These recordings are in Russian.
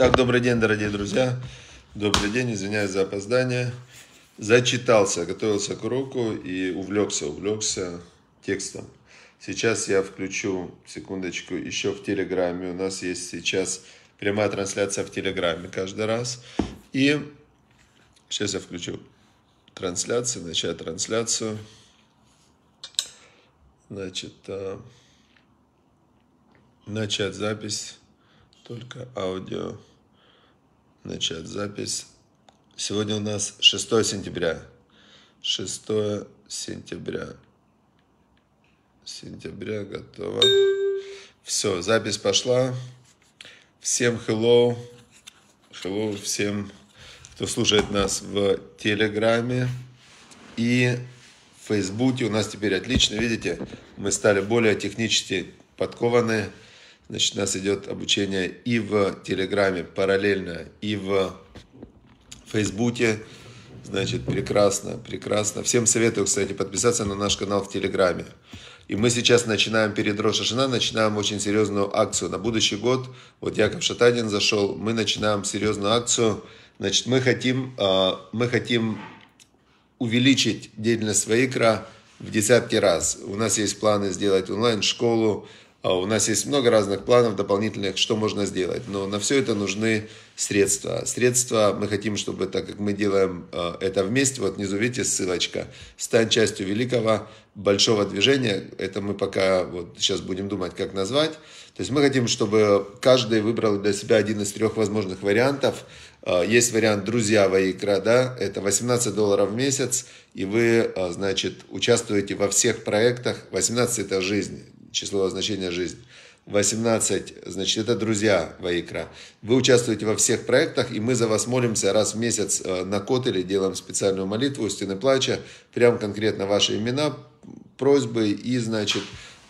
Так, добрый день, дорогие друзья. Добрый день, извиняюсь за опоздание. Зачитался, готовился к уроку и увлекся, увлекся текстом. Сейчас я включу, секундочку, еще в Телеграме. У нас есть сейчас прямая трансляция в Телеграме каждый раз. И сейчас я включу трансляцию, начать трансляцию. Значит, а, начать запись, только аудио начать запись. Сегодня у нас 6 сентября. 6 сентября. Сентября готово. Все, запись пошла. Всем hello. Hello всем, кто слушает нас в Телеграме и в Фейсбуке. У нас теперь отлично, видите, мы стали более технически подкованы. Значит, у нас идет обучение и в Телеграме параллельно, и в Фейсбуке. Значит, прекрасно, прекрасно. Всем советую, кстати, подписаться на наш канал в Телеграме. И мы сейчас начинаем перед Рошашина, начинаем очень серьезную акцию. На будущий год, вот Яков Шатадин зашел, мы начинаем серьезную акцию. Значит, мы хотим, а, мы хотим увеличить деятельность своикра в десятки раз. У нас есть планы сделать онлайн-школу, а у нас есть много разных планов дополнительных, что можно сделать, но на все это нужны средства. Средства мы хотим, чтобы, так как мы делаем э, это вместе, вот внизу видите ссылочка, стань частью великого большого движения, это мы пока вот сейчас будем думать, как назвать. То есть мы хотим, чтобы каждый выбрал для себя один из трех возможных вариантов. Э, есть вариант «Друзья Ваикра», да, это 18 долларов в месяц, и вы, э, значит, участвуете во всех проектах. 18 – это жизнь, число значения «жизнь». 18, значит, это друзья Ваикра. Вы участвуете во всех проектах, и мы за вас молимся раз в месяц э, на Котеле, делаем специальную молитву, стены плача, прям конкретно ваши имена, просьбы и, значит,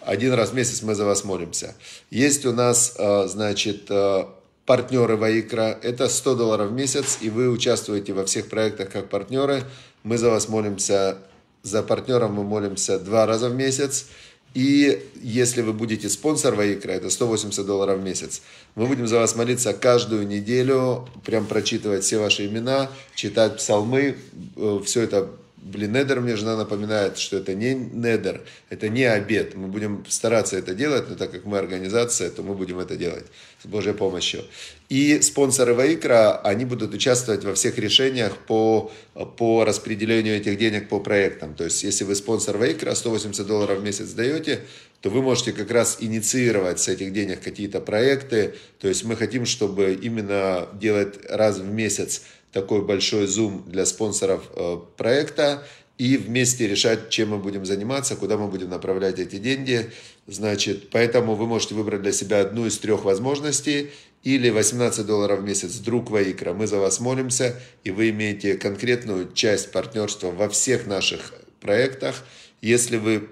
один раз в месяц мы за вас молимся. Есть у нас, э, значит, э, партнеры Ваикра. Это 100 долларов в месяц, и вы участвуете во всех проектах как партнеры. Мы за вас молимся, за партнером мы молимся два раза в месяц. И если вы будете спонсор Ваикра, это 180 долларов в месяц, мы будем за вас молиться каждую неделю, прям прочитывать все ваши имена, читать псалмы, э, все это Блин, недер мне жена напоминает, что это не недер, это не обед. Мы будем стараться это делать, но так как мы организация, то мы будем это делать с Божьей помощью. И спонсоры Ваикра, они будут участвовать во всех решениях по, по распределению этих денег по проектам. То есть, если вы спонсор Ваикра, 180 долларов в месяц даете, то вы можете как раз инициировать с этих денег какие-то проекты. То есть, мы хотим, чтобы именно делать раз в месяц такой большой зум для спонсоров э, проекта и вместе решать, чем мы будем заниматься, куда мы будем направлять эти деньги. Значит, поэтому вы можете выбрать для себя одну из трех возможностей или 18 долларов в месяц друг Ваикра. Мы за вас молимся, и вы имеете конкретную часть партнерства во всех наших проектах. Если вы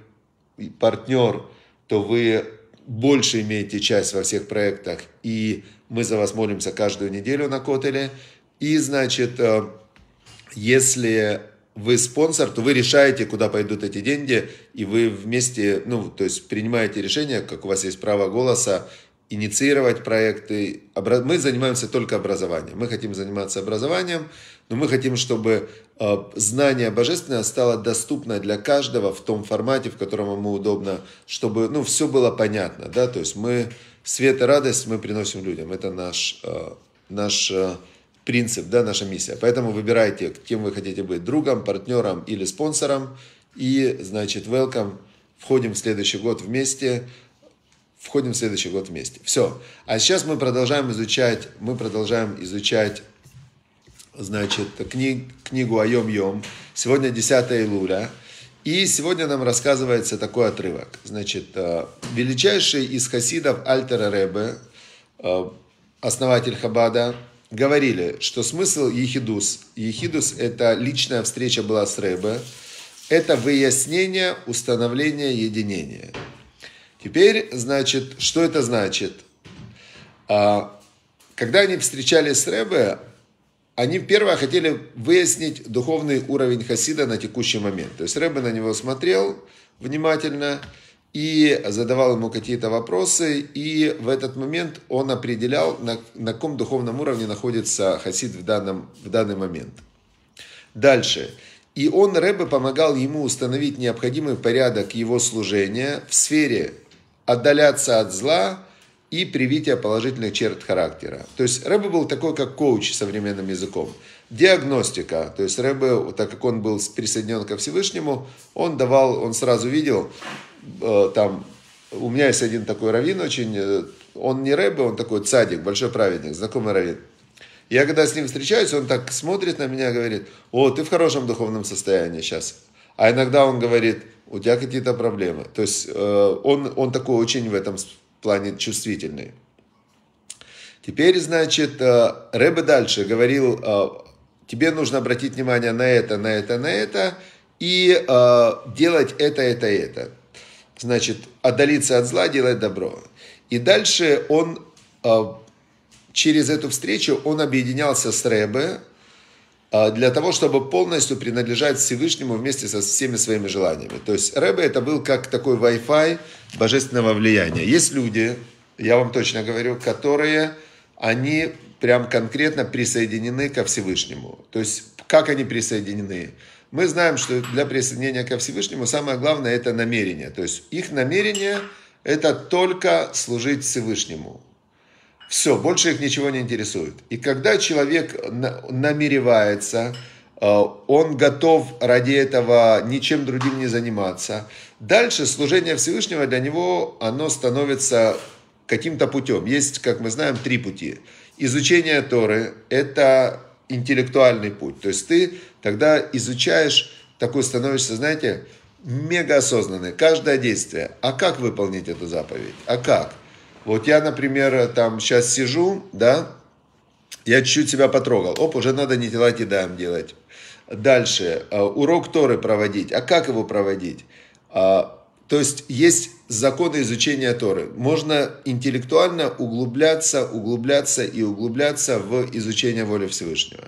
партнер, то вы больше имеете часть во всех проектах, и мы за вас молимся каждую неделю на Котеле. И, значит, э, если вы спонсор, то вы решаете, куда пойдут эти деньги, и вы вместе, ну, то есть принимаете решение, как у вас есть право голоса, инициировать проекты. Мы занимаемся только образованием. Мы хотим заниматься образованием, но мы хотим, чтобы э, знание божественное стало доступно для каждого в том формате, в котором ему удобно, чтобы, ну, все было понятно, да, то есть мы свет и радость мы приносим людям. Это наш, э, наш принцип, да, наша миссия. Поэтому выбирайте, кем вы хотите быть, другом, партнером или спонсором. И, значит, welcome, входим в следующий год вместе, входим в следующий год вместе. Все. А сейчас мы продолжаем изучать, мы продолжаем изучать значит, книг, книгу «Айом Йом». Сегодня 10 июля, И сегодня нам рассказывается такой отрывок. Значит, э, величайший из хасидов Альтера Ребе, э, основатель Хабада, говорили, что смысл ехидус. Ехидус – это личная встреча была с Рэбе. Это выяснение, установление единения. Теперь, значит, что это значит? А, когда они встречались с Рэбе, они, первое, хотели выяснить духовный уровень Хасида на текущий момент. То есть Рэбе на него смотрел внимательно – и задавал ему какие-то вопросы, и в этот момент он определял, на, на каком духовном уровне находится хасид в, данном, в данный момент. Дальше. И он, Рэбе, помогал ему установить необходимый порядок его служения в сфере отдаляться от зла и привития положительных черт характера. То есть Рэбе был такой, как коуч современным языком. Диагностика. То есть Рэбе, так как он был присоединен ко Всевышнему, он давал, он сразу видел, Э, там, у меня есть один такой раввин очень, э, он не рэбе, он такой цадик, большой праведник, знакомый раввин. Я когда с ним встречаюсь, он так смотрит на меня, говорит, о, ты в хорошем духовном состоянии сейчас. А иногда он говорит, у тебя какие-то проблемы. То есть э, он, он такой очень в этом плане чувствительный. Теперь, значит, Рэбе дальше говорил, тебе нужно обратить внимание на это, на это, на это, и делать это, это, это значит, отдалиться от зла, делать добро. И дальше он а, через эту встречу он объединялся с Ребе а, для того, чтобы полностью принадлежать Всевышнему вместе со всеми своими желаниями. То есть Ребе это был как такой Wi-Fi божественного влияния. Есть люди, я вам точно говорю, которые, они прям конкретно присоединены ко Всевышнему. То есть как они присоединены? Мы знаем, что для присоединения ко Всевышнему самое главное – это намерение. То есть их намерение – это только служить Всевышнему. Все, больше их ничего не интересует. И когда человек намеревается, э, он готов ради этого ничем другим не заниматься. Дальше служение Всевышнего для него, оно становится каким-то путем. Есть, как мы знаем, три пути. Изучение Торы – это интеллектуальный путь. То есть ты тогда изучаешь, такой становишься, знаете, мегаосознанный, Каждое действие. А как выполнить эту заповедь? А как? Вот я, например, там сейчас сижу, да, я чуть-чуть себя потрогал. Оп, уже надо не делать и делать. Дальше. А, урок Торы проводить. А как его проводить? А, то есть есть законы изучения Торы. Можно интеллектуально углубляться, углубляться и углубляться в изучение воли Всевышнего.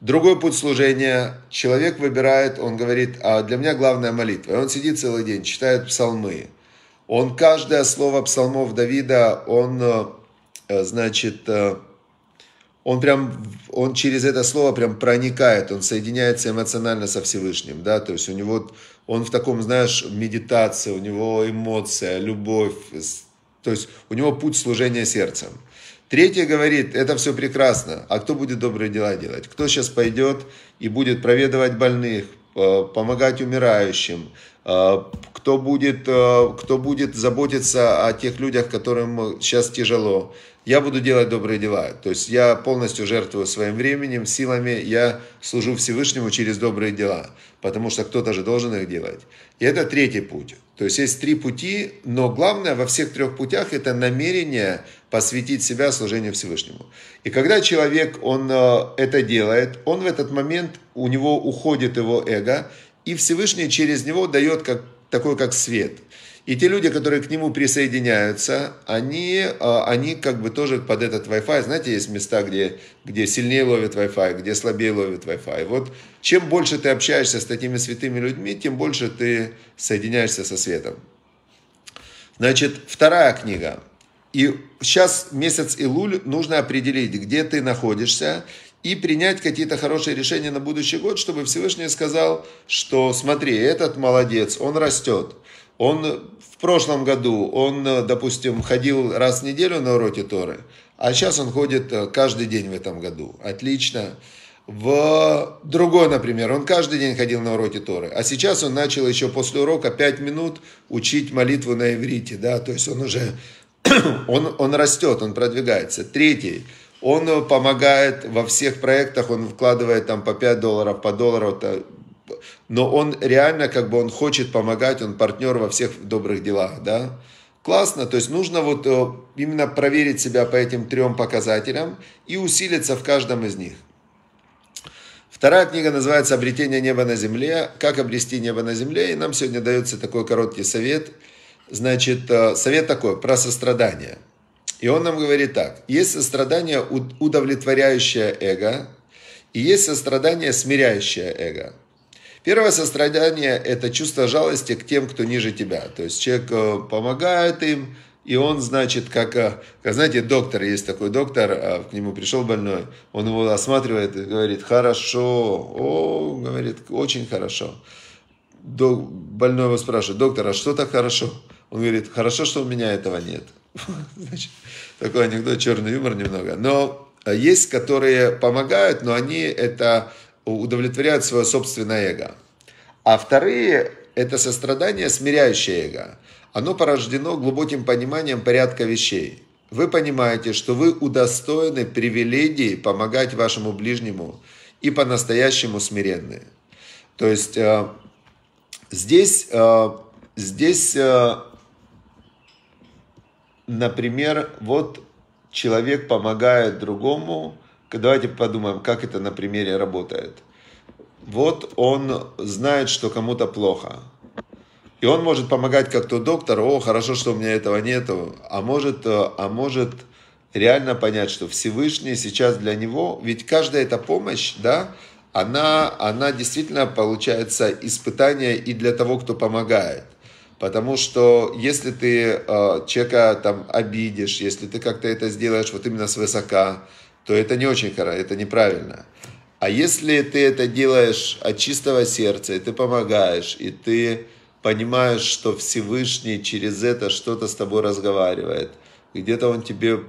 Другой путь служения. Человек выбирает, он говорит, а для меня главная молитва. И он сидит целый день, читает псалмы. Он каждое слово псалмов Давида, он, э, значит, э, он прям, он через это слово прям проникает, он соединяется эмоционально со Всевышним, да, то есть у него, он в таком, знаешь, медитации, у него эмоция, любовь, то есть у него путь служения сердцем. Третье говорит, это все прекрасно, а кто будет добрые дела делать? Кто сейчас пойдет и будет проведывать больных, э, помогать умирающим, э, кто будет, э, кто будет заботиться о тех людях, которым сейчас тяжело. Я буду делать добрые дела. То есть я полностью жертвую своим временем, силами, я служу Всевышнему через добрые дела, потому что кто-то же должен их делать. И это третий путь. То есть есть три пути, но главное во всех трех путях это намерение посвятить себя служению Всевышнему. И когда человек, он э, это делает, он в этот момент, у него уходит его эго, и Всевышний через него дает как такой как свет. И те люди, которые к нему присоединяются, они, а, они как бы тоже под этот Wi-Fi, знаете, есть места, где, где сильнее ловит Wi-Fi, где слабее ловит Wi-Fi. Вот чем больше ты общаешься с такими святыми людьми, тем больше ты соединяешься со светом. Значит, вторая книга. И сейчас месяц Илуль нужно определить, где ты находишься и принять какие-то хорошие решения на будущий год, чтобы Всевышний сказал, что смотри, этот молодец, он растет. Он в прошлом году, он, допустим, ходил раз в неделю на уроке Торы, а сейчас он ходит э, каждый день в этом году. Отлично. В другой, например, он каждый день ходил на уроки Торы, а сейчас он начал еще после урока 5 минут учить молитву на иврите, да, то есть он уже, он, он растет, он продвигается. Третий – он э, помогает во всех проектах, он вкладывает там по 5 долларов, по доллару, но он реально как бы он хочет помогать, он партнер во всех добрых делах, да. Классно, то есть нужно вот э, именно проверить себя по этим трем показателям и усилиться в каждом из них. Вторая книга называется «Обретение неба на земле. Как обрести небо на земле?» И нам сегодня дается такой короткий совет. Значит, э, совет такой, про сострадание – и он нам говорит так. Есть сострадание, удовлетворяющее эго, и есть сострадание, смиряющее эго. Первое сострадание – это чувство жалости к тем, кто ниже тебя. То есть человек э, помогает им, и он, значит, как, э, как, знаете, доктор, есть такой доктор, а к нему пришел больной, он его осматривает и говорит, хорошо, о, говорит, очень хорошо. Док, больной его спрашивает, доктор, а что так хорошо? Он говорит, хорошо, что у меня этого нет. Значит, такой анекдот, черный юмор немного. Но э, есть, которые помогают, но они это удовлетворяют свое собственное эго. А вторые – это сострадание, смиряющее эго. Оно порождено глубоким пониманием порядка вещей. Вы понимаете, что вы удостоены привилегии помогать вашему ближнему и по-настоящему смиренны. То есть э, здесь, э, здесь э, Например, вот человек помогает другому. Давайте подумаем, как это на примере работает. Вот он знает, что кому-то плохо. И он может помогать как-то доктор, о, хорошо, что у меня этого нету, а может, э, а может реально понять, что Всевышний сейчас для него, ведь каждая эта помощь, да, она, она действительно получается испытание и для того, кто помогает. Потому что если ты э, человека там обидишь, если ты как-то это сделаешь вот именно свысока, то это не очень хорошо, это неправильно. А если ты это делаешь от чистого сердца, и ты помогаешь, и ты понимаешь, что Всевышний через это что-то с тобой разговаривает, где-то он тебе...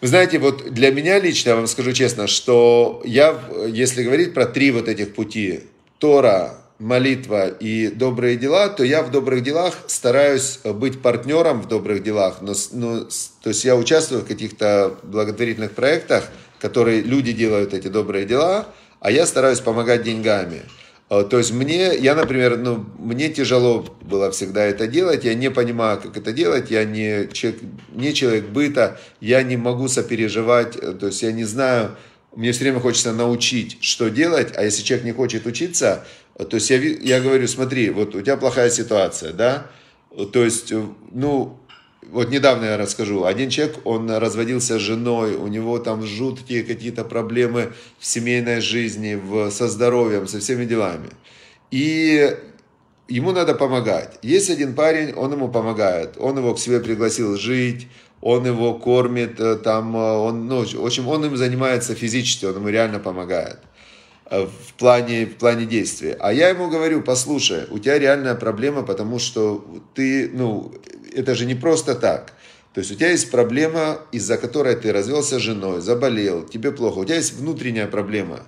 Вы знаете, вот для меня лично, я вам скажу честно, что я, если говорить про три вот этих пути, Тора, молитва и добрые дела, то я в добрых делах стараюсь быть партнером в добрых делах. Но, но, ну, то есть я участвую в каких-то благотворительных проектах, которые люди делают эти добрые дела, а я стараюсь помогать деньгами. А, то есть мне, я, например, ну, мне тяжело было всегда это делать, я не понимаю, как это делать, я не человек, не человек быта, я не могу сопереживать, э, то есть я не знаю, мне все время хочется научить, что делать, а если человек не хочет учиться, а, то есть я, я говорю, смотри, вот у тебя плохая ситуация, да? То есть, э, ну, вот недавно я расскажу. Один человек, он разводился с женой, у него там жуткие какие-то проблемы в семейной жизни, в, со здоровьем, со всеми делами. И ему надо помогать. Есть один парень, он ему помогает. Он его к себе пригласил жить, он его кормит, э, там, э, он, ну, в общем, он им занимается физически, он ему реально помогает. Э, в плане, в плане действия. А я ему говорю, послушай, у тебя реальная проблема, потому что ты, ну, это же не просто так. То есть у тебя есть проблема, из-за которой ты развелся с женой, заболел, тебе плохо. У тебя есть внутренняя проблема.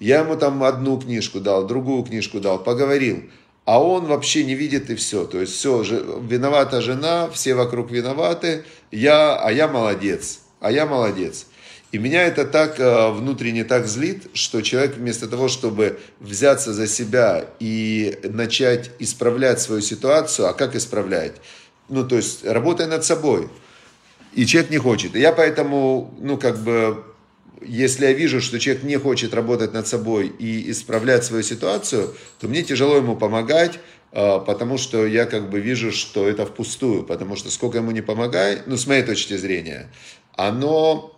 Я ему там одну книжку дал, другую книжку дал, поговорил. А он вообще не видит и все. То есть все, виновата жена, все вокруг виноваты, я, а я молодец, а я молодец. И меня это так э, внутренне так злит, что человек вместо того, чтобы взяться за себя и начать исправлять свою ситуацию, а как исправлять? Ну, то есть, работая над собой. И человек не хочет. И я поэтому, ну, как бы, если я вижу, что человек не хочет работать над собой и исправлять свою ситуацию, то мне тяжело ему помогать, э, потому что я как бы вижу, что это впустую, потому что сколько ему не помогай, ну, с моей точки зрения, оно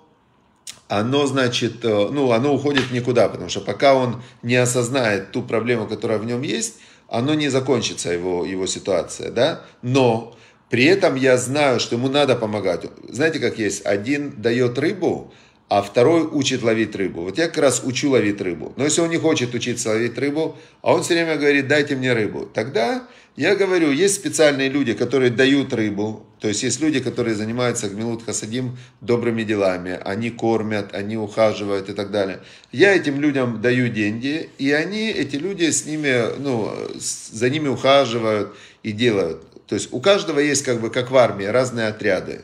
оно, значит, э, ну, оно уходит никуда, потому что пока он не осознает ту проблему, которая в нем есть, оно не закончится, его, его ситуация, да, но при этом я знаю, что ему надо помогать. Знаете, как есть, один дает рыбу, а второй учит ловить рыбу. Вот я как раз учу ловить рыбу. Но если он не хочет учиться ловить рыбу, а он все время говорит, дайте мне рыбу, тогда я говорю, есть специальные люди, которые дают рыбу, то есть есть люди, которые занимаются гмилут хасадим добрыми делами, они кормят, они ухаживают и так далее. Я этим людям даю деньги, и они, эти люди с ними, ну, за ними ухаживают и делают. То есть у каждого есть как бы, как в армии, разные отряды.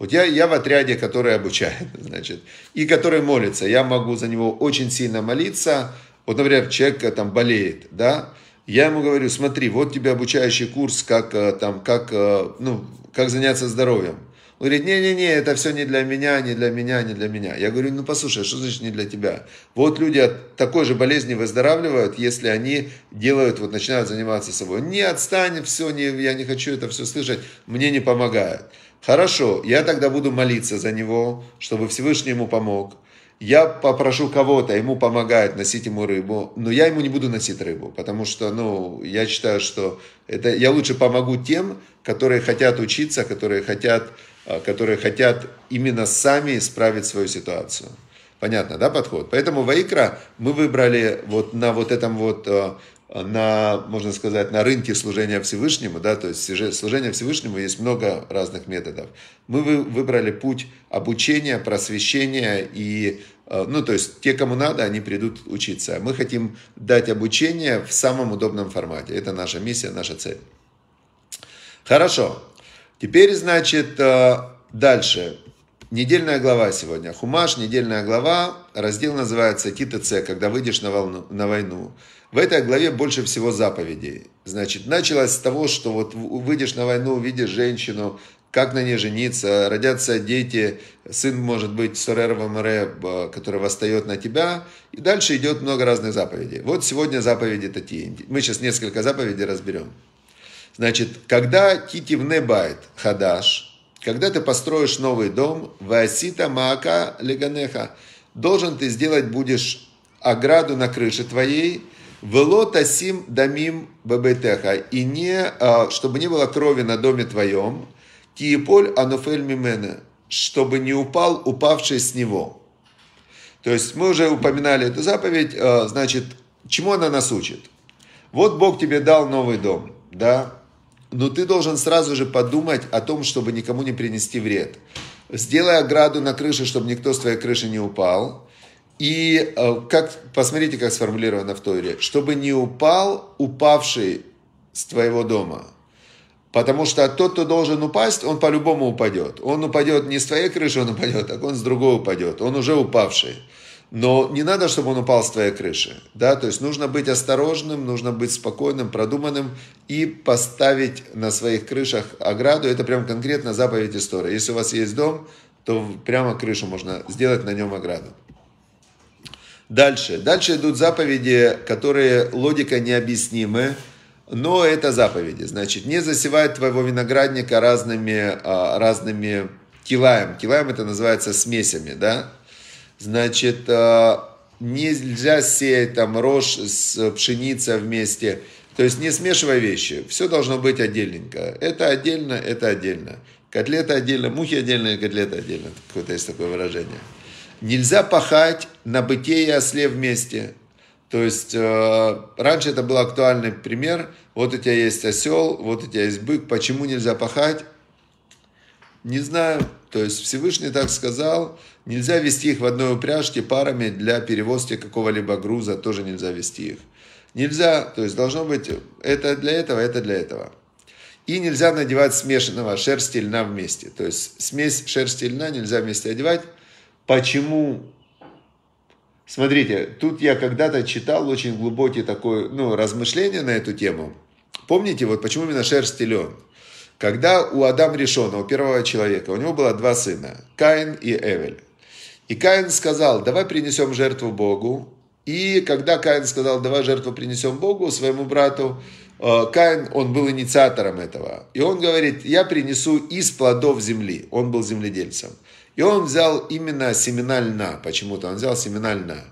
Вот я, я в отряде, который обучает, значит, и который молится. Я могу за него очень сильно молиться. Вот, например, человек э, там болеет, да, я ему говорю, смотри, вот тебе обучающий курс, как, э, там, как, э, ну, как заняться здоровьем. Он говорит, не-не-не, это все не для меня, не для меня, не для меня. Я говорю, ну послушай, а что значит не для тебя? Вот люди от такой же болезни выздоравливают, если они делают, вот начинают заниматься собой. Не отстань, все, не, я не хочу это все слышать, мне не помогает. Хорошо, я тогда буду молиться за него, чтобы Всевышний ему помог. Я попрошу кого-то, ему помогает носить ему рыбу, но я ему не буду носить рыбу, потому что, ну, я считаю, что это я лучше помогу тем, которые хотят учиться, которые хотят, а, которые хотят именно сами исправить свою ситуацию. Понятно, да, подход? Поэтому Ваикра мы выбрали вот на вот этом вот а, на, можно сказать, на рынке служения Всевышнему, да, то есть служение Всевышнему есть много разных методов. Мы выбрали путь обучения, просвещения и, э, ну, то есть те, кому надо, они придут учиться. Мы хотим дать обучение в самом удобном формате. Это наша миссия, наша цель. Хорошо. Теперь, значит, э, дальше. Недельная глава сегодня. Хумаш, недельная глава. Раздел называется «Титец», когда выйдешь на, волну, на войну. В этой главе больше всего заповедей. Значит, началось с того, что вот выйдешь на войну, увидишь женщину, как на ней жениться, родятся дети, сын может быть Сорер Вамре, который восстает на тебя. И дальше идет много разных заповедей. Вот сегодня заповеди такие. Мы сейчас несколько заповедей разберем. Значит, когда Кити в Небайт Хадаш, когда ты построишь новый дом, Васита Маака Леганеха, должен ты сделать будешь ограду на крыше твоей, Вело тасим дамим бабетеха. И не, чтобы а, не было крови на доме твоем. Киеполь ануфель мимене. Чтобы не упал упавший с него. То есть мы уже упоминали эту заповедь. А, Значит, чему она нас учит? Вот Бог тебе дал новый дом, да? Но ты должен сразу же подумать о том, чтобы никому не принести вред. Сделай ограду на крыше, чтобы никто с твоей крыши не упал и э, как, посмотрите, как сформулировано в Торе, чтобы не упал упавший с твоего дома. Потому что тот, кто должен упасть, он по-любому упадет. Он упадет не с твоей крыши, он упадет, а он с другой упадет. Он уже упавший. Но не надо, чтобы он упал с твоей крыши. Да? То есть нужно быть осторожным, нужно быть спокойным, продуманным и поставить на своих крышах ограду. Это прям конкретно заповедь истории. Если у вас есть дом, то прямо крышу можно сделать на нем ограду. Дальше. Дальше идут заповеди, которые логика необъяснимы, но это заповеди. Значит, не засевает твоего виноградника разными, а, разными килаем. Килаем это называется смесями, да? Значит, а, нельзя сеять там рожь с пшеницей вместе. То есть не смешивай вещи. Все должно быть отдельненько. Это отдельно, это отдельно. Котлета отдельно, мухи отдельно, котлета отдельно. Какое-то есть такое выражение. Нельзя пахать на быте и осле вместе. То есть э, раньше это был актуальный пример. Вот у тебя есть осел, вот у тебя есть бык. Почему нельзя пахать? Не знаю. То есть Всевышний так сказал. Нельзя вести их в одной упряжке парами для перевозки какого-либо груза. Тоже нельзя вести их. Нельзя. То есть должно быть это для этого, это для этого. И нельзя надевать смешанного шерсти и льна вместе. То есть смесь шерсти и льна нельзя вместе одевать. Почему? Смотрите, тут я когда-то читал очень глубокие такое, ну, размышления на эту тему. Помните, вот почему именно шерсть и лен? Когда у Адам Решона, у первого человека, у него было два сына, Каин и Эвель. И Каин сказал, давай принесем жертву Богу. И когда Каин сказал, давай жертву принесем Богу, своему брату, э, Каин, он был инициатором этого. И он говорит, я принесу из плодов земли. Он был земледельцем. И он взял именно семена льна, почему-то он взял семена льна.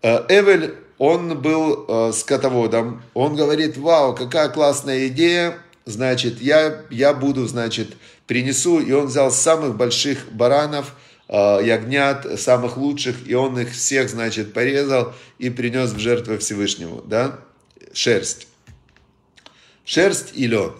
Э, Эвель, он был э, скотоводом, он говорит, вау, какая классная идея, значит, я, я буду, значит, принесу. И он взял самых больших баранов, э, ягнят, самых лучших, и он их всех, значит, порезал и принес в жертву Всевышнему, да, шерсть. Шерсть и лен.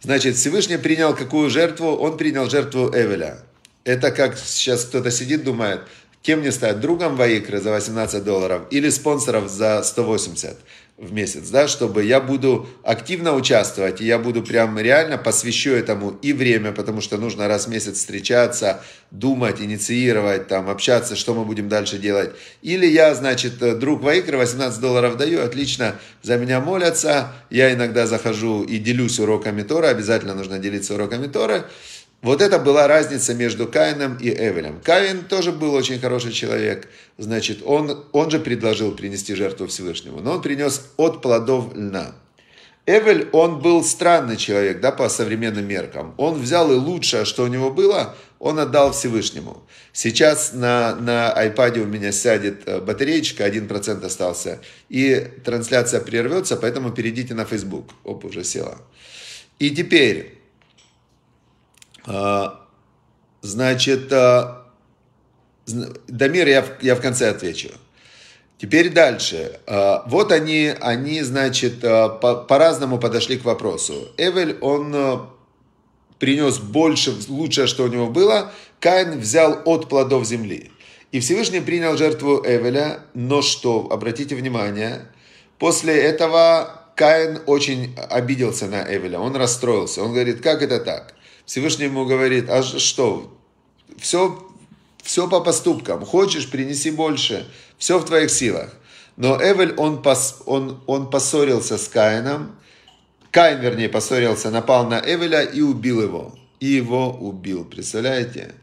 Значит, Всевышний принял какую жертву? Он принял жертву Эвеля. Это как сейчас кто-то сидит, думает, кем мне стать, другом Ваикры за 18 долларов или спонсоров за 180 в месяц, да, чтобы я буду активно участвовать, и я буду прям реально посвящу этому и время, потому что нужно раз в месяц встречаться, думать, инициировать, там, общаться, что мы будем дальше делать. Или я, значит, друг Ваикры 18 долларов даю, отлично, за меня молятся, я иногда захожу и делюсь уроками Тора, обязательно нужно делиться уроками Торы, вот это была разница между Каином и Эвелем. Каин тоже был очень хороший человек. Значит, он, он же предложил принести жертву Всевышнему. Но он принес от плодов льна. Эвель, он был странный человек, да, по современным меркам. Он взял и лучшее, что у него было, он отдал Всевышнему. Сейчас на, на айпаде у меня сядет э, батареечка, 1% остался, и трансляция прервется, поэтому перейдите на Facebook. Оп, уже села. И теперь, а, значит, а, Дамир, я в, я в конце отвечу. Теперь дальше. А, вот они, они значит, по- по-разному подошли к вопросу. Эвель, он принес больше, лучшее, что у него было. Каин взял от плодов земли. И Всевышний принял жертву Эвеля, но что, обратите внимание, после этого Каин очень обиделся на Эвеля, он расстроился. Он говорит, как это так? Всевышний ему говорит, а что, все, все по поступкам, хочешь, принеси больше, все в твоих силах. Но Эвель, он, пос, он, он поссорился с Каином, Каин, вернее, поссорился, напал на Эвеля и убил его. И его убил, представляете?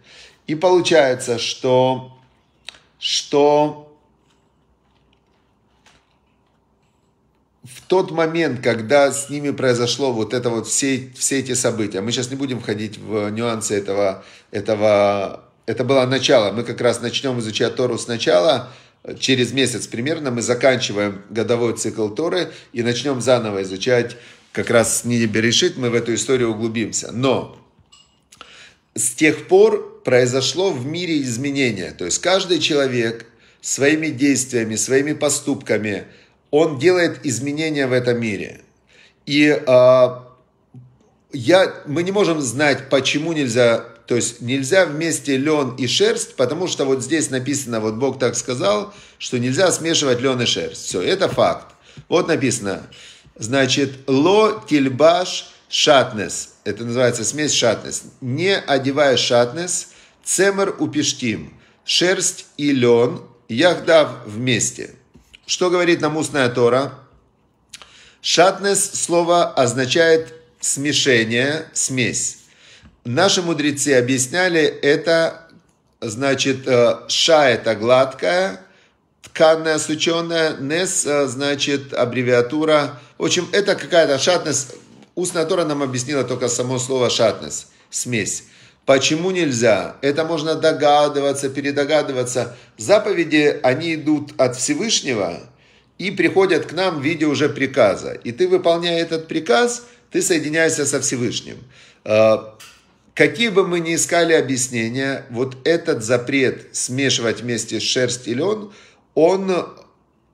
И получается, что, что тот момент, когда с ними произошло вот это вот все, все эти события, мы сейчас не будем входить в нюансы этого, этого, это было начало, мы как раз начнем изучать Тору сначала, через месяц примерно мы заканчиваем годовой цикл Торы и начнем заново изучать как раз с Ниби решит, мы в эту историю углубимся. Но с тех пор произошло в мире изменение. То есть каждый человек своими действиями, своими поступками – он делает изменения в этом мире. И а, я, мы не можем знать, почему нельзя, то есть нельзя вместе лен и шерсть, потому что вот здесь написано, вот Бог так сказал, что нельзя смешивать лен и шерсть. Все, это факт. Вот написано, значит, ло тельбаш шатнес, это называется смесь шатнес, не одевая шатнес, цемер упештим, шерсть и лен, яхдав вместе – что говорит нам устная Тора? Шатнес слово означает смешение, смесь. Наши мудрецы объясняли это, значит, э, ша это гладкая, тканная, сученая, нес, э, значит, аббревиатура. В общем, это какая-то шатнес. Устная Тора нам объяснила только само слово шатнес, смесь. Почему нельзя? Это можно догадываться, передогадываться. Заповеди, они идут от Всевышнего и приходят к нам в виде уже приказа. И ты, выполняя этот приказ, ты соединяешься со Всевышним. А, какие бы мы ни искали объяснения, вот этот запрет смешивать вместе шерсть и лен, он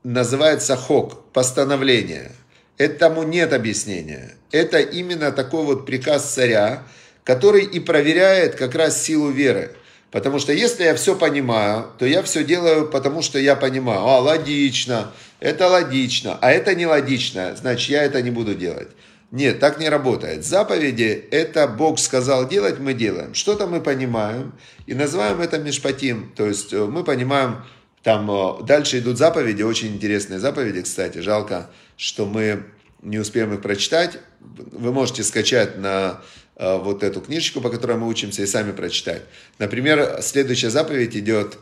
называется хок, постановление. Этому нет объяснения. Это именно такой вот приказ царя, который и проверяет как раз силу веры. Потому что если я все понимаю, то я все делаю, потому что я понимаю, а, логично, это логично, а это не логично, значит, я это не буду делать. Нет, так не работает. Заповеди – это Бог сказал делать, мы делаем. Что-то мы понимаем и называем это межпатим. То есть э, мы понимаем, там э, дальше идут заповеди, очень интересные заповеди, кстати. Жалко, что мы не успеем их прочитать. Вы можете скачать на Э, вот эту книжечку, по которой мы учимся, и сами прочитать. Например, следующая заповедь идет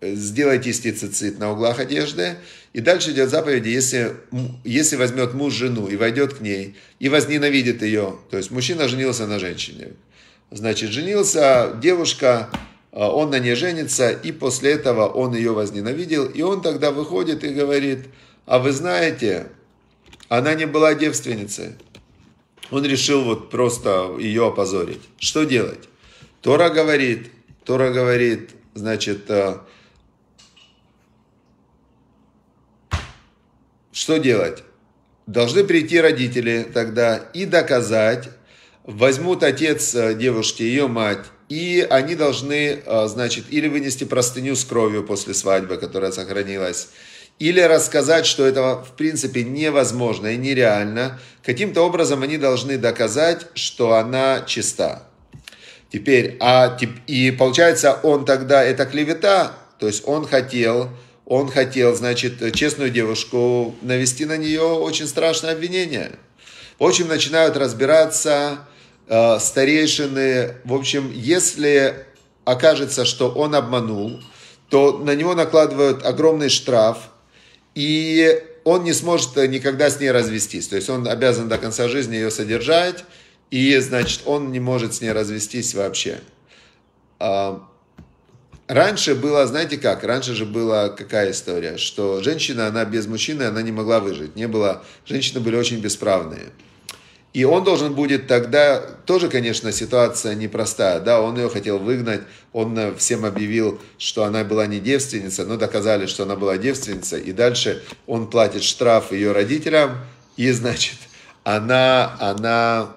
э, «Сделайте стицицит на углах одежды», и дальше идет заповедь, если, если возьмет муж жену и войдет к ней, и возненавидит ее, то есть мужчина женился на женщине, значит, женился, девушка, э, он на ней женится, и после этого он ее возненавидел, и он тогда выходит и говорит, а вы знаете, она не была девственницей, он решил вот просто ее опозорить. Что делать? Тора говорит, Тора говорит, значит, э, что делать? Должны прийти родители тогда и доказать, возьмут отец э, девушки, ее мать, и они должны, э, значит, или вынести простыню с кровью после свадьбы, которая сохранилась, или рассказать, что этого в принципе невозможно и нереально, каким-то образом они должны доказать, что она чиста. Теперь, а, и получается, он тогда, это клевета, то есть он хотел, он хотел, значит, честную девушку навести на нее очень страшное обвинение. В общем, начинают разбираться э, старейшины. В общем, если окажется, что он обманул, то на него накладывают огромный штраф – и он не сможет э, никогда с ней развестись. То есть он обязан до конца жизни ее содержать, и, значит, он не может с ней развестись вообще. А, раньше было, знаете как, раньше же была какая история, что женщина, она без мужчины, она не могла выжить. Не было, женщины были очень бесправные. И он должен будет тогда, тоже, конечно, ситуация непростая, да, он ее хотел выгнать, он э, всем объявил, что она была не девственница, но доказали, что она была девственница, и дальше он платит штраф ее родителям, и, значит, она, она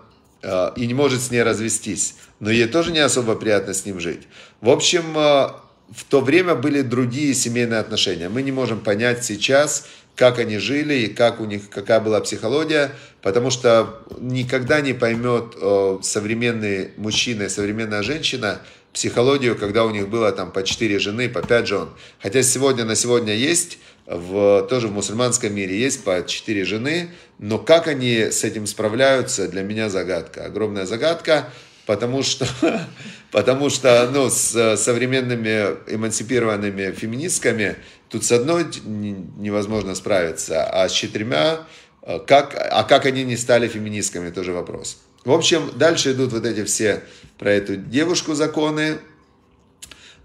э, и не может с ней развестись, но ей тоже не особо приятно с ним жить. В общем, э, в то время были другие семейные отношения. Мы не можем понять сейчас, как они жили и как у них, какая была психология, потому что никогда не поймет э, современный мужчина и современная женщина психологию, когда у них было там по четыре жены, по пять жен. Хотя сегодня на сегодня есть, в, тоже в мусульманском мире есть по четыре жены, но как они с этим справляются, для меня загадка, огромная загадка, потому что, потому что ну, с современными эмансипированными феминистками – Тут с одной невозможно справиться, а с четырьмя, э, как, а как они не стали феминистками, тоже вопрос. В общем, дальше идут вот эти все про эту девушку законы.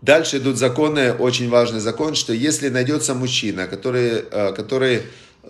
Дальше идут законы, очень важный закон, что если найдется мужчина, который, э, который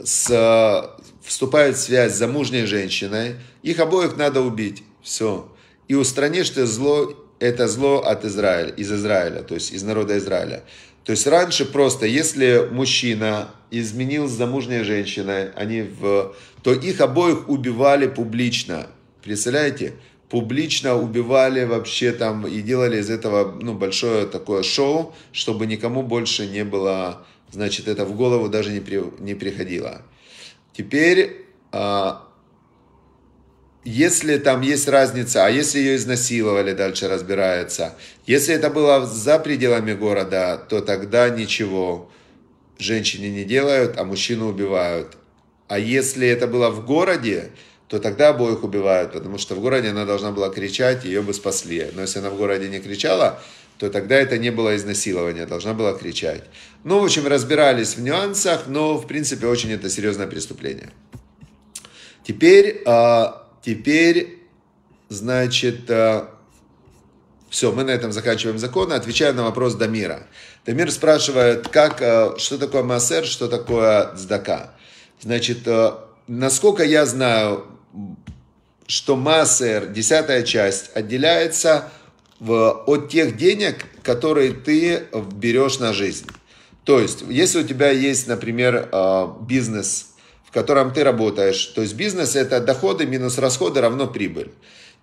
с, вступает в связь с замужней женщиной, их обоих надо убить. Все. И устранишь ты зло, это зло от Израиля, из Израиля, то есть из народа Израиля. То есть раньше просто, если мужчина изменил с замужней женщиной, они в, то их обоих убивали публично. Представляете? Публично убивали вообще там и делали из этого ну, большое такое шоу, чтобы никому больше не было, значит, это в голову даже не, при, не приходило. Теперь а, если там есть разница, а если ее изнасиловали, дальше разбирается. Если это было за пределами города, то тогда ничего. Женщине не делают, а мужчину убивают. А если это было в городе, то тогда обоих убивают, потому что в городе она должна была кричать, ее бы спасли. Но если она в городе не кричала, то тогда это не было изнасилование, должна была кричать. Ну, в общем, разбирались в нюансах, но, в принципе, очень это серьезное преступление. Теперь а, Теперь, значит, э, все, мы на этом заканчиваем закон, отвечая на вопрос Дамира. Дамир спрашивает, как, э, что такое массер, что такое сдака. Значит, э, насколько я знаю, что массер, десятая часть, отделяется в, от тех денег, которые ты берешь на жизнь. То есть, если у тебя есть, например, бизнес, в котором ты работаешь. То есть бизнес это доходы минус расходы равно прибыль.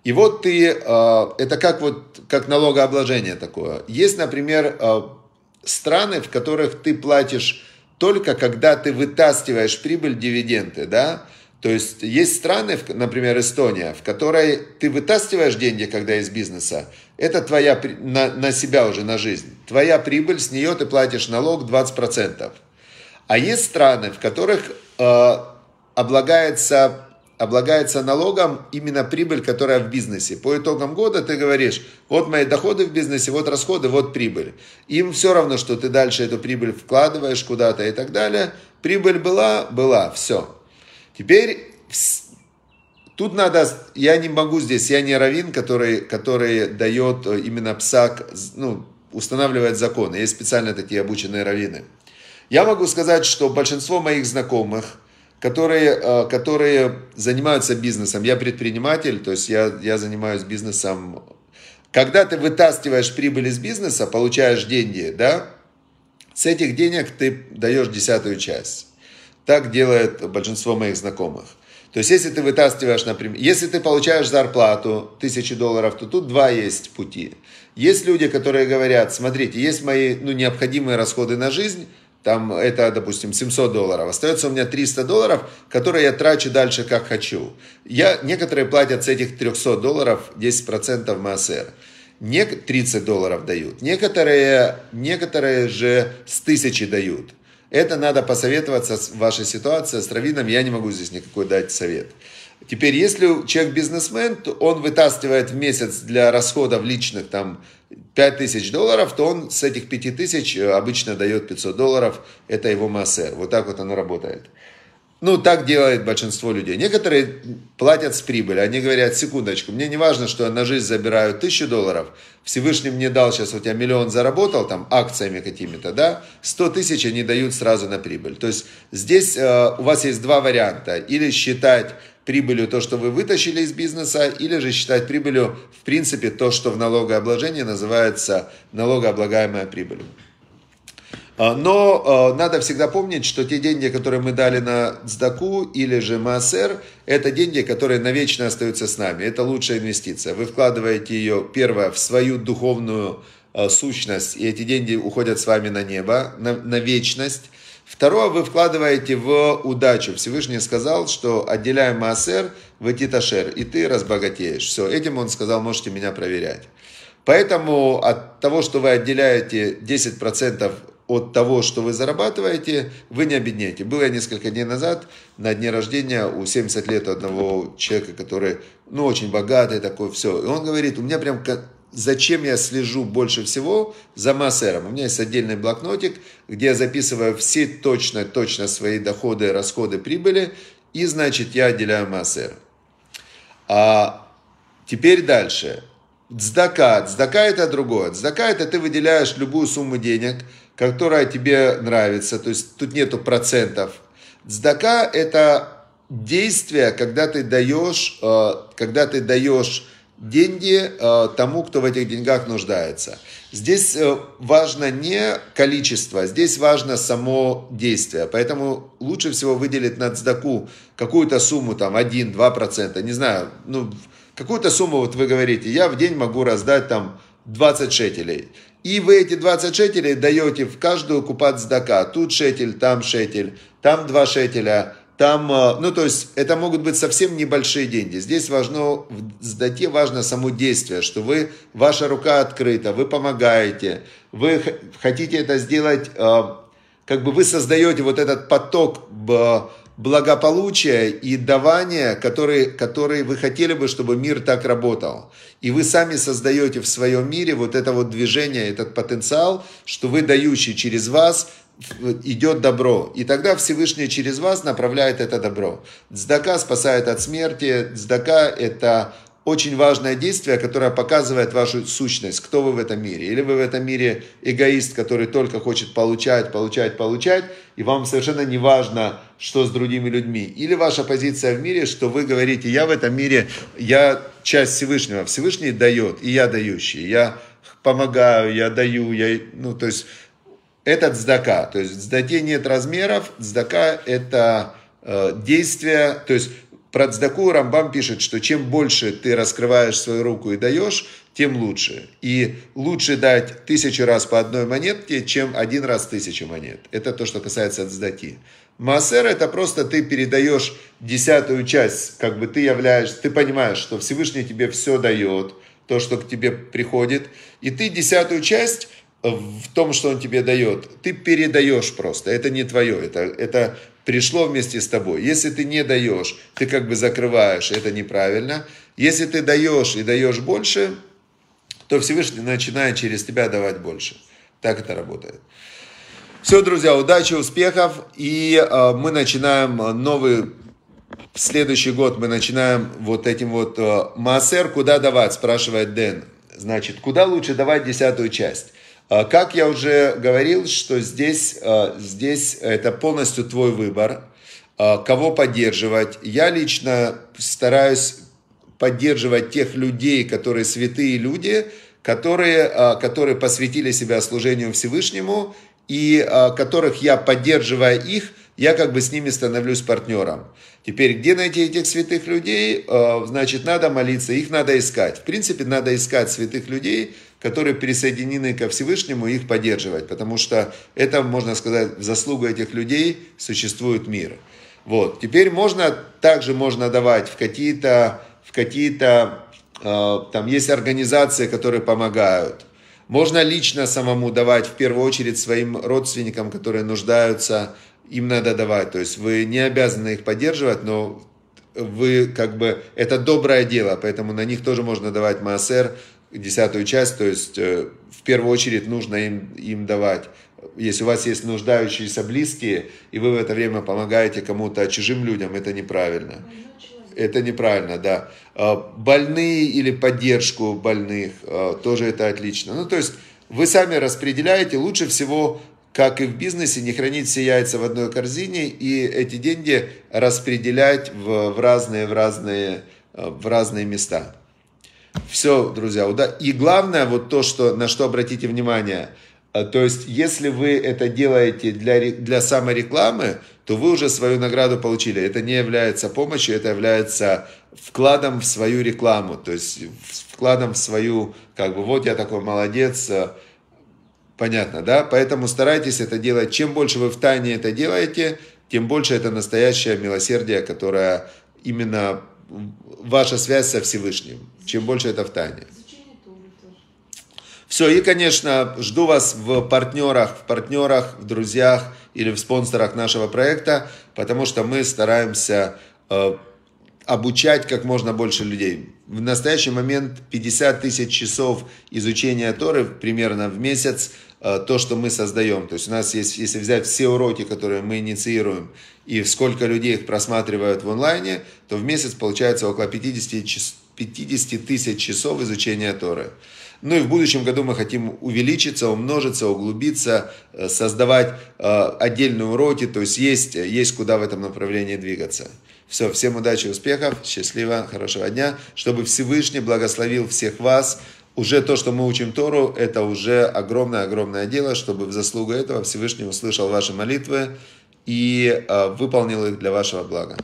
И вот ты, э, это как вот, как налогообложение такое. Есть, например, э, страны, в которых ты платишь только когда ты вытаскиваешь прибыль, дивиденды, да? То есть есть страны, например, Эстония, в которой ты вытаскиваешь деньги, когда из бизнеса, это твоя, на, на себя уже, на жизнь. Твоя прибыль, с нее ты платишь налог 20%. А есть страны, в которых Э, облагается, облагается налогом именно прибыль, которая в бизнесе. По итогам года ты говоришь, вот мои доходы в бизнесе, вот расходы, вот прибыль. Им все равно, что ты дальше эту прибыль вкладываешь куда-то и так далее. Прибыль была, была, все. Теперь Тут надо, я не могу здесь, я не равин, который, который дает э, именно ПСАК, ну, устанавливает законы. Есть специально такие обученные равины. Я могу сказать, что большинство моих знакомых, которые, э, которые занимаются бизнесом, я предприниматель, то есть я, я занимаюсь бизнесом. Когда ты вытаскиваешь прибыль из бизнеса, получаешь деньги, да, с этих денег ты даешь десятую часть. Так делает большинство моих знакомых. То есть, если ты вытаскиваешь, например, если ты получаешь зарплату тысячи долларов, то тут два есть пути. Есть люди, которые говорят, смотрите, есть мои ну, необходимые расходы на жизнь, там это, допустим, 700 долларов. Остается у меня 300 долларов, которые я трачу дальше как хочу. Я, некоторые платят с этих 300 долларов 10% МСР. Нек, 30 долларов дают. Некоторые, некоторые же с тысячи дают. Это надо посоветоваться с вашей ситуацией, с Равином. Я не могу здесь никакой дать совет. Теперь, если человек бизнесмен, то он вытаскивает в месяц для расходов личных там 5 тысяч долларов, то он с этих 5 тысяч э, обычно дает 500 долларов. Это его массер. Вот так вот оно работает. Ну, так делает большинство людей. Некоторые платят с прибыли. Они говорят, секундочку, мне не важно, что я на жизнь забираю тысячу долларов. Всевышний мне дал, сейчас у тебя миллион заработал, там, акциями какими-то, да? сто тысяч они дают сразу на прибыль. То есть здесь э, у вас есть два варианта. Или считать прибылью то, что вы вытащили из бизнеса, или же считать прибылью, в принципе, то, что в налогообложении называется налогооблагаемая прибыль. А, но а, надо всегда помнить, что те деньги, которые мы дали на Сдаку или же МАСР, это деньги, которые навечно остаются с нами. Это лучшая инвестиция. Вы вкладываете ее, первое, в свою духовную а, сущность, и эти деньги уходят с вами на небо, на, на вечность. Второе, вы вкладываете в удачу. Всевышний сказал, что отделяем Маасер в Этиташер, и ты разбогатеешь. Все, этим он сказал, можете меня проверять. Поэтому от того, что вы отделяете 10% от того, что вы зарабатываете, вы не обедняете. Было я несколько дней назад на дне рождения у 70 лет одного человека, который, ну, очень богатый такой, все. И он говорит, у меня прям зачем я слежу больше всего за массером. У меня есть отдельный блокнотик, где я записываю все точно-точно свои доходы, расходы, прибыли, и, значит, я отделяю массер. А теперь дальше. Цдака. Цдака это другое. Цдака это ты выделяешь любую сумму денег – которая тебе нравится. То есть тут нету процентов. Цдака – это действие, когда ты даешь, э, когда ты даешь деньги э, тому, кто в этих деньгах нуждается. Здесь э, важно не количество, здесь важно само действие. Поэтому лучше всего выделить на цдаку какую-то сумму, там 1-2%, не знаю, ну, какую-то сумму, вот вы говорите, я в день могу раздать там 20 шекелей. И вы эти 20 шекелей даете в каждую купат сдака. Тут шекель, там шекель, там два шекеля, там, э, ну то есть это могут быть совсем небольшие деньги. Здесь важно, в сдате важно само действие, что вы, ваша рука открыта, вы помогаете, вы хотите это сделать, э, как бы вы создаете вот этот поток благополучия и давания, которые, которые вы хотели бы, чтобы мир так работал. И вы сами создаете в своем мире вот это вот движение, этот потенциал, что вы дающий через вас идет добро. И тогда Всевышний через вас направляет это добро. Дздака спасает от смерти. Дздака – это очень важное действие, которое показывает вашу сущность, кто вы в этом мире. Или вы в этом мире эгоист, который только хочет получать, получать, получать, и вам совершенно не важно, что с другими людьми. Или ваша позиция в мире, что вы говорите, я в этом мире, я часть Всевышнего, Всевышний дает, и я дающий, я помогаю, я даю, я, ну, то есть, это дздака, то есть, в дздаке нет размеров, дздака это э, действие, то есть, про цдаку Рамбам пишет, что чем больше ты раскрываешь свою руку и даешь, тем лучше. И лучше дать тысячу раз по одной монетке, чем один раз тысячу монет. Это то, что касается цдаки. Массер это просто ты передаешь десятую часть, как бы ты являешь, ты понимаешь, что Всевышний тебе все дает, то, что к тебе приходит, и ты десятую часть в том, что он тебе дает, ты передаешь просто, это не твое, это, это пришло вместе с тобой. Если ты не даешь, ты как бы закрываешь, это неправильно. Если ты даешь и даешь больше, то Всевышний начинает через тебя давать больше. Так это работает. Все, друзья, удачи, успехов. И э, мы начинаем э, новый, следующий год мы начинаем вот этим вот э, массер, куда давать, спрашивает Дэн. Значит, куда лучше давать десятую часть? А, как я уже говорил, что здесь, а, здесь это полностью твой выбор, а, кого поддерживать. Я лично стараюсь поддерживать тех людей, которые святые люди, которые, которые посвятили себя служению Всевышнему, и которых я, поддерживая их, я как бы с ними становлюсь партнером. Теперь, где найти этих святых людей? Значит, надо молиться, их надо искать. В принципе, надо искать святых людей – которые присоединены ко Всевышнему, их поддерживать, потому что это, можно сказать, в заслугу этих людей существует мир. Вот. Теперь можно, также можно давать в какие-то, в какие-то, э, там есть организации, которые помогают. Можно лично самому давать, в первую очередь, своим родственникам, которые нуждаются, им надо давать. То есть вы не обязаны их поддерживать, но вы как бы, это доброе дело, поэтому на них тоже можно давать массер, десятую часть, то есть э, в первую очередь нужно им, им давать. Если у вас есть нуждающиеся близкие, и вы в это время помогаете кому-то, чужим людям, это неправильно. Это неправильно, да. А, больные или поддержку больных, а, тоже это отлично. Ну, то есть вы сами распределяете, лучше всего как и в бизнесе, не хранить все яйца в одной корзине и эти деньги распределять в, в разные, в разные, а, в разные места. Все, друзья, уда... и главное вот то, что, на что обратите внимание, э, то есть если вы это делаете для, для саморекламы, то вы уже свою награду получили. Это не является помощью, это является вкладом в свою рекламу, то есть вкладом в свою, как бы, вот я такой молодец, э. понятно, да? Поэтому старайтесь это делать. Чем больше вы в тайне это делаете, тем больше это настоящее милосердие, которое именно ваша связь со Всевышним. Чем больше это в тайне. Все, и, конечно, жду вас в партнерах, в партнерах, в друзьях или в спонсорах нашего проекта, потому что мы стараемся э, обучать как можно больше людей. В настоящий момент 50 тысяч часов изучения Торы примерно в месяц – Э, то, что мы создаем. То есть у нас есть, если взять все уроки, которые мы инициируем, и сколько людей их просматривают в онлайне, то в месяц получается около 50, 50 тысяч часов изучения Торы. Ну и в будущем году мы хотим увеличиться, умножиться, углубиться, э, создавать э, отдельные уроки. То есть есть, есть куда в этом направлении двигаться. Все, всем удачи, успехов, счастливо, хорошего дня, чтобы Всевышний благословил всех вас, уже то, что мы учим Тору, это уже огромное-огромное дело, чтобы в заслугу этого Всевышний услышал ваши молитвы и э, выполнил их для вашего блага.